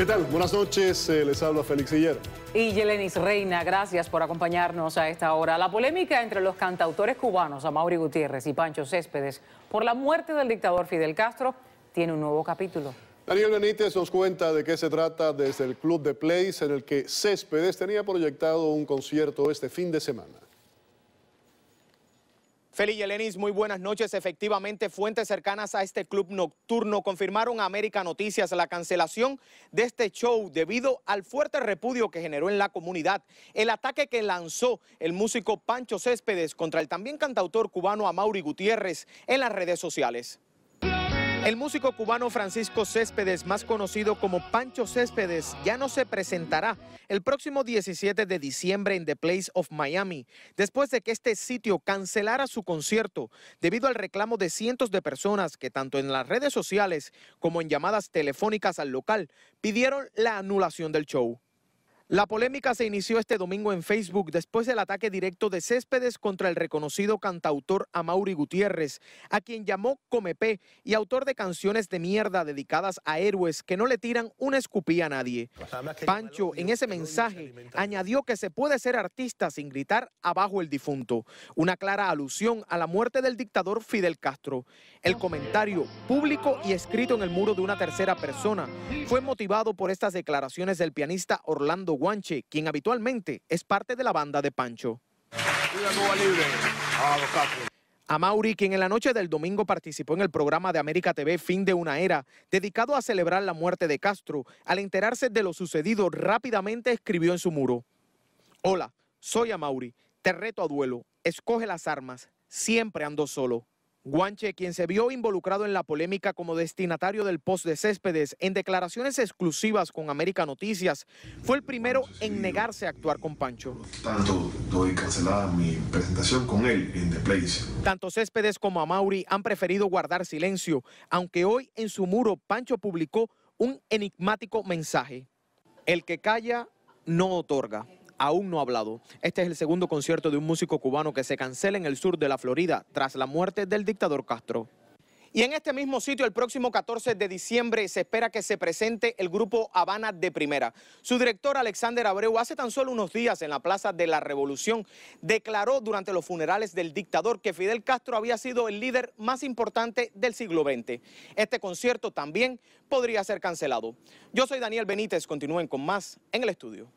¿Qué tal? Buenas noches, eh, les hablo Félix Siller. Y Yelenis Reina, gracias por acompañarnos a esta hora. La polémica entre los cantautores cubanos, Amaury Gutiérrez y Pancho Céspedes, por la muerte del dictador Fidel Castro, tiene un nuevo capítulo. Daniel Benítez nos cuenta de qué se trata desde el Club de Place, en el que Céspedes tenía proyectado un concierto este fin de semana. Feli Yelenis, muy buenas noches. Efectivamente, fuentes cercanas a este club nocturno confirmaron a América Noticias la cancelación de este show debido al fuerte repudio que generó en la comunidad. El ataque que lanzó el músico Pancho Céspedes contra el también cantautor cubano Amauri Gutiérrez en las redes sociales. El músico cubano Francisco Céspedes, más conocido como Pancho Céspedes, ya no se presentará el próximo 17 de diciembre en The Place of Miami, después de que este sitio cancelara su concierto debido al reclamo de cientos de personas que tanto en las redes sociales como en llamadas telefónicas al local pidieron la anulación del show. La polémica se inició este domingo en Facebook después del ataque directo de Céspedes contra el reconocido cantautor Amaury Gutiérrez, a quien llamó Comepé y autor de canciones de mierda dedicadas a héroes que no le tiran una escupía a nadie. Pancho, en ese mensaje, añadió que se puede ser artista sin gritar abajo el difunto, una clara alusión a la muerte del dictador Fidel Castro. El comentario, público y escrito en el muro de una tercera persona, fue motivado por estas declaraciones del pianista Orlando Guanche, quien habitualmente es parte de la banda de Pancho. A Mauri, quien en la noche del domingo participó en el programa de América TV Fin de una Era, dedicado a celebrar la muerte de Castro, al enterarse de lo sucedido, rápidamente escribió en su muro. Hola, soy Amauri, te reto a duelo, escoge las armas, siempre ando solo. Guanche, quien se vio involucrado en la polémica como destinatario del post de Céspedes en declaraciones exclusivas con América Noticias, fue el primero en negarse a actuar con Pancho. tanto, doy cancelada mi presentación con él en The Place. Tanto Céspedes como Amauri han preferido guardar silencio, aunque hoy en su muro Pancho publicó un enigmático mensaje. El que calla no otorga aún no ha hablado. Este es el segundo concierto de un músico cubano que se cancela en el sur de la Florida tras la muerte del dictador Castro. Y en este mismo sitio, el próximo 14 de diciembre, se espera que se presente el grupo Habana de Primera. Su director, Alexander Abreu, hace tan solo unos días en la Plaza de la Revolución, declaró durante los funerales del dictador que Fidel Castro había sido el líder más importante del siglo XX. Este concierto también podría ser cancelado. Yo soy Daniel Benítez, continúen con más en el estudio.